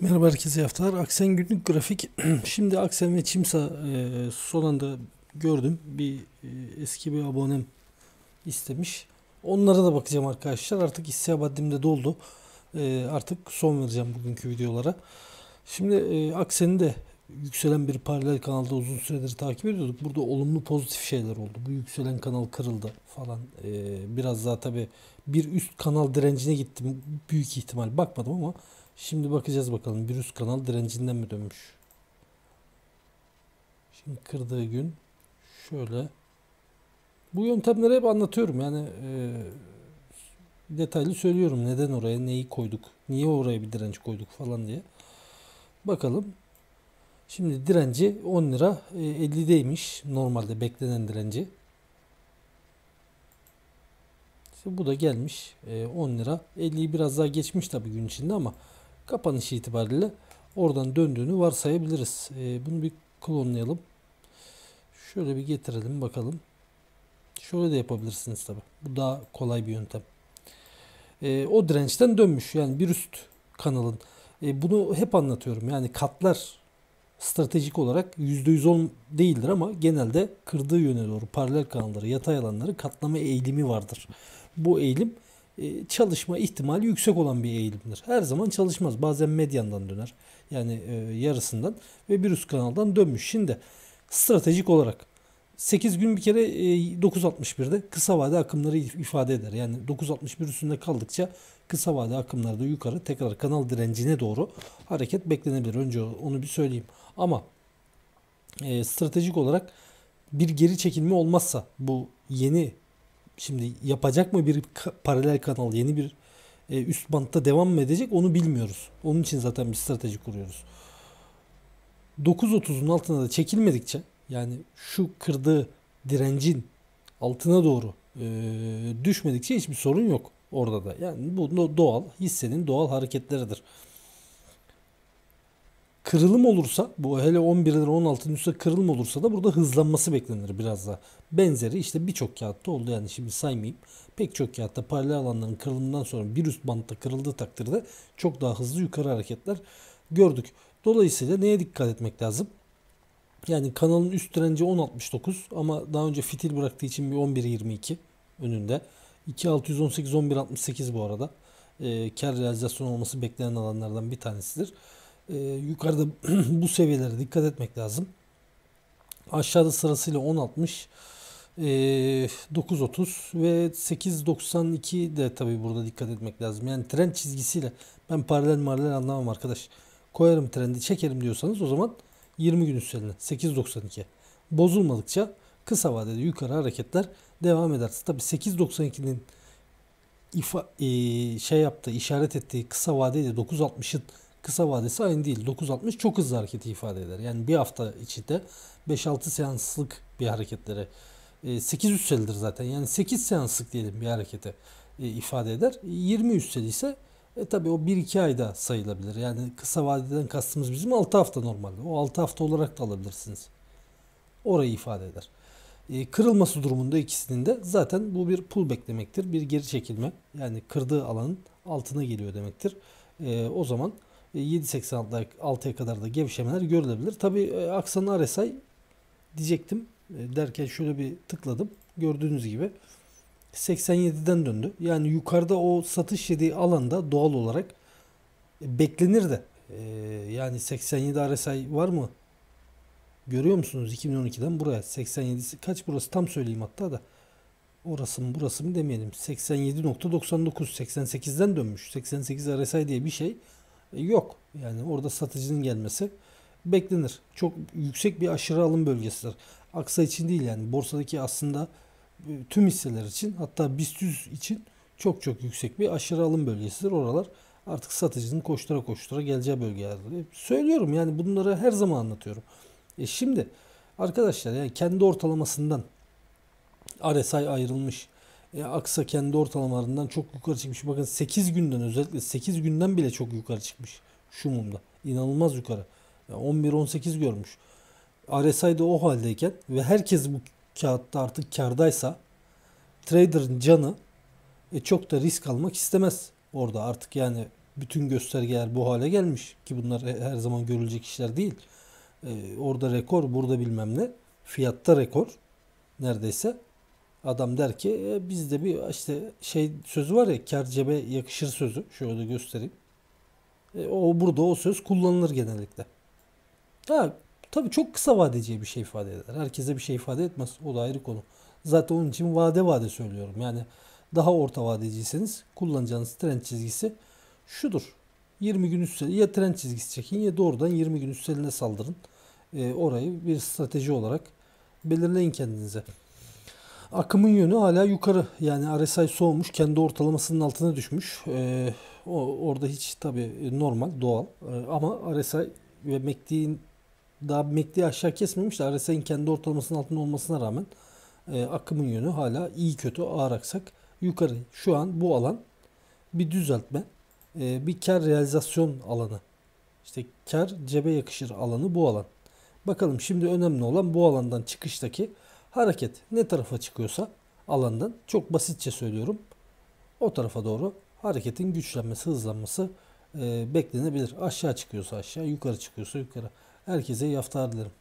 Merhaba herkese haftalar. Aksen günlük grafik. Şimdi Aksen ve Çimsa e, son anda gördüm. Bir e, eski bir abonem istemiş. Onlara da bakacağım arkadaşlar. Artık hisse haddim de doldu. E, artık son vereceğim bugünkü videolara. Şimdi e, Aksen'i de yükselen bir paralel kanalda uzun süredir takip ediyorduk. Burada olumlu pozitif şeyler oldu. Bu yükselen kanal kırıldı falan. E, biraz daha tabii bir üst kanal direncine gittim. Büyük ihtimal bakmadım ama Şimdi bakacağız bakalım virüs kanal direncinden mi dönmüş. Şimdi kırdığı gün şöyle bu yöntemleri hep anlatıyorum yani e, detaylı söylüyorum neden oraya neyi koyduk niye oraya bir direnç koyduk falan diye bakalım şimdi direnci 10 lira 50'deymiş e, normalde beklenen direnci işte bu da gelmiş 10 e, lira 50'yi biraz daha geçmiş tabii gün içinde ama kapanış itibariyle oradan döndüğünü varsayabiliriz. E, bunu bir klonlayalım. Şöyle bir getirelim bakalım. Şöyle de yapabilirsiniz tabi. Bu daha kolay bir yöntem. E, o dirençten dönmüş yani bir üst kanalın. E, bunu hep anlatıyorum yani katlar stratejik olarak %110 değildir ama genelde kırdığı yöne doğru paralel kanalları, yatay alanları katlama eğilimi vardır. Bu eğilim e, çalışma ihtimali yüksek olan bir eğilimdir. Her zaman çalışmaz. Bazen medyandan döner. Yani e, yarısından ve bir üst kanaldan dönmüş. Şimdi stratejik olarak 8 gün bir kere e, 9.61'de kısa vade akımları ifade eder. Yani 9.61 üstünde kaldıkça kısa vade akımlarda yukarı tekrar kanal direncine doğru hareket beklenebilir. Önce onu bir söyleyeyim. Ama e, stratejik olarak bir geri çekilme olmazsa bu yeni Şimdi yapacak mı bir paralel kanal yeni bir e, üst bantta devam mı edecek onu bilmiyoruz. Onun için zaten bir strateji kuruyoruz. 9.30'un altına da çekilmedikçe yani şu kırdığı direncin altına doğru e, düşmedikçe hiçbir sorun yok orada da. Yani bu doğal hissenin doğal hareketleridir kırılım olursa bu hele 11 11'lerin 16'nın üstüne kırılım olursa da burada hızlanması beklenir biraz da. Benzeri işte birçok kağıtta oldu yani şimdi saymayayım. Pek çok kağıtta paralel alanların kırılımından sonra bir üst bantta kırıldığı takdirde çok daha hızlı yukarı hareketler gördük. Dolayısıyla neye dikkat etmek lazım? Yani kanalın üst direnci 10.69 ama daha önce fitil bıraktığı için bir 11.22 önünde. 2618 11.68 bu arada. E, kar realizasyonu olması beklenen alanlardan bir tanesidir e, yukarıda bu seviyelere dikkat etmek lazım. Aşağıda sırasıyla 10.60, e, 9.30 ve 8.92 de tabi burada dikkat etmek lazım. Yani trend çizgisiyle ben paralel paralel anlamam arkadaş. Koyarım trendi çekerim diyorsanız o zaman 20 gün üstlerine 8.92 bozulmadıkça kısa vadede yukarı hareketler devam eder. Tabi 8.92'nin ifa, e, şey yaptığı işaret ettiği kısa vadeyle 9.60'ın kısa vadesi aynı değil. 9.60 çok hızlı hareketi ifade eder. Yani bir hafta içinde 5-6 seanslık bir hareketlere 8 e, üsselidir zaten. Yani 8 seanslık diyelim bir harekete e, ifade eder. 20 üsseli ise e tabi o 1-2 ayda sayılabilir. Yani kısa vadeden kastımız bizim 6 hafta normalde. O 6 hafta olarak da alabilirsiniz. Orayı ifade eder. E, kırılması durumunda ikisinin de zaten bu bir pullback demektir. Bir geri çekilme. Yani kırdığı alanın altına geliyor demektir. o zaman 7.86'ya kadar da gevşemeler görülebilir. Tabi e, aksanı RSI diyecektim e, derken şöyle bir tıkladım. Gördüğünüz gibi 87'den döndü. Yani yukarıda o satış yediği alanda doğal olarak e, beklenir de. Yani 87 RSI var mı? Görüyor musunuz 2012'den buraya 87 kaç burası tam söyleyeyim hatta da orası mı burası mı demeyelim 87.99 88'den dönmüş 88 RSI diye bir şey yok. Yani orada satıcının gelmesi beklenir. Çok yüksek bir aşırı alım bölgesidir. Aksa için değil yani borsadaki aslında e, tüm hisseler için hatta BIST 100 için çok çok yüksek bir aşırı alım bölgesidir oralar. Artık satıcının koştura koştura geleceği bölgelerdir. E, söylüyorum yani bunları her zaman anlatıyorum. E şimdi arkadaşlar yani kendi ortalamasından RSI ayrılmış e, Aksa kendi ortalamalarından çok yukarı çıkmış. Bakın 8 günden özellikle 8 günden bile çok yukarı çıkmış şu mumda. İnanılmaz yukarı. Yani 11-18 görmüş. RSI de o haldeyken ve herkes bu kağıtta artık kardaysa trader'ın canı e, çok da risk almak istemez orada artık yani bütün göstergeler bu hale gelmiş ki bunlar e, her zaman görülecek işler değil. E, orada rekor, burada bilmem ne. Fiyatta rekor neredeyse. Adam der ki e, bizde bir işte şey sözü var ya kercebe yakışır sözü. Şöyle göstereyim. E, o burada o söz kullanılır genellikle. Ha tabii çok kısa vadeciye bir şey ifade eder. Herkese bir şey ifade etmez. O da ayrı konu. Zaten onun için vade vade söylüyorum. Yani daha orta vadeciyseniz kullanacağınız trend çizgisi şudur. 20 gün üsteli ya trend çizgisi çekin ya doğrudan 20 gün üsteline saldırın. E, orayı bir strateji olarak belirleyin kendinize. Akımın yönü hala yukarı. Yani RSI soğumuş. Kendi ortalamasının altına düşmüş. Ee, o, orada hiç tabii normal, doğal. Ee, ama RSI ve MACD'in daha MACD'yi aşağı kesmemiş de RSI'nin kendi ortalamasının altında olmasına rağmen e, akımın yönü hala iyi kötü ağır aksak yukarı. Şu an bu alan bir düzeltme, e, bir kar realizasyon alanı. İşte kar cebe yakışır alanı bu alan. Bakalım şimdi önemli olan bu alandan çıkıştaki Hareket ne tarafa çıkıyorsa alandan çok basitçe söylüyorum. O tarafa doğru hareketin güçlenmesi, hızlanması e, beklenebilir. Aşağı çıkıyorsa aşağı, yukarı çıkıyorsa yukarı. Herkese yaftar dilerim.